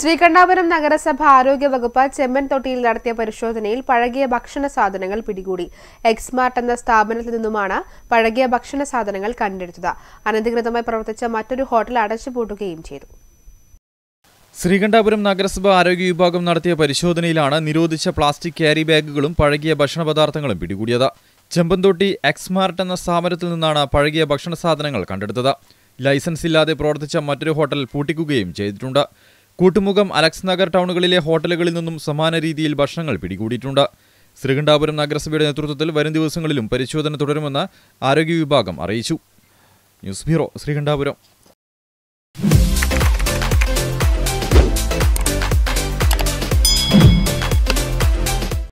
ശ്രീകണ്ഠാപുരം നഗരസഭ ആരോഗ്യ വകുപ്പ് ചെമ്മൻ തൊട്ടിയിൽ നടത്തിയ പരിശോധനയിൽ പഴകിയ ഭക്ഷണ സാധനങ്ങൾ പിടികൂടി എക്സ്മാർട്ട് എന്ന സ്ഥാപനത്തിൽ നിന്നുമാണ് പഴകിയ ഭക്ഷണ സാധനങ്ങൾ കണ്ടെടുത്തത് അനധികൃതമായി പ്രവർത്തിച്ച മറ്റൊരു ഹോട്ടൽ അടച്ചുപൂട്ടുകയും ചെയ്തു ശ്രീകണ്ഠാപുരം നഗരസഭ ആരോഗ്യ വിഭാഗം നടത്തിയ പരിശോധനയിലാണ് നിരോധിച്ച പ്ലാസ്റ്റിക് ക്യാരി ബാഗുകളും പഴകിയ ഭക്ഷണ പദാർത്ഥങ്ങളും പിടികൂടിയത് ചെമ്പന്തോട്ടി എക്സ്മാർട്ട് എന്ന സ്ഥാപനത്തിൽ നിന്നാണ് പഴകിയ ഭക്ഷണ സാധനങ്ങൾ കണ്ടെടുത്തത് ലൈസൻസ് ഇല്ലാതെ പ്രവർത്തിച്ച മറ്റൊരു ഹോട്ടൽ പൂട്ടിക്കുകയും ചെയ്തിട്ടുണ്ട് കൂട്ടുമുഖം അലക്സ് നഗർ ടൗണുകളിലെ ഹോട്ടലുകളിൽ നിന്നും സമാന രീതിയിൽ ഭക്ഷണങ്ങൾ പിടികൂടിയിട്ടുണ്ട് ശ്രീകണ്ഠാപുരം നഗരസഭയുടെ നേതൃത്വത്തിൽ വരും ദിവസങ്ങളിലും പരിശോധന തുടരുമെന്ന് ആരോഗ്യ വിഭാഗം അറിയിച്ചു ന്യൂസ് ബ്യൂറോ ശ്രീകണ്ഠാപുരം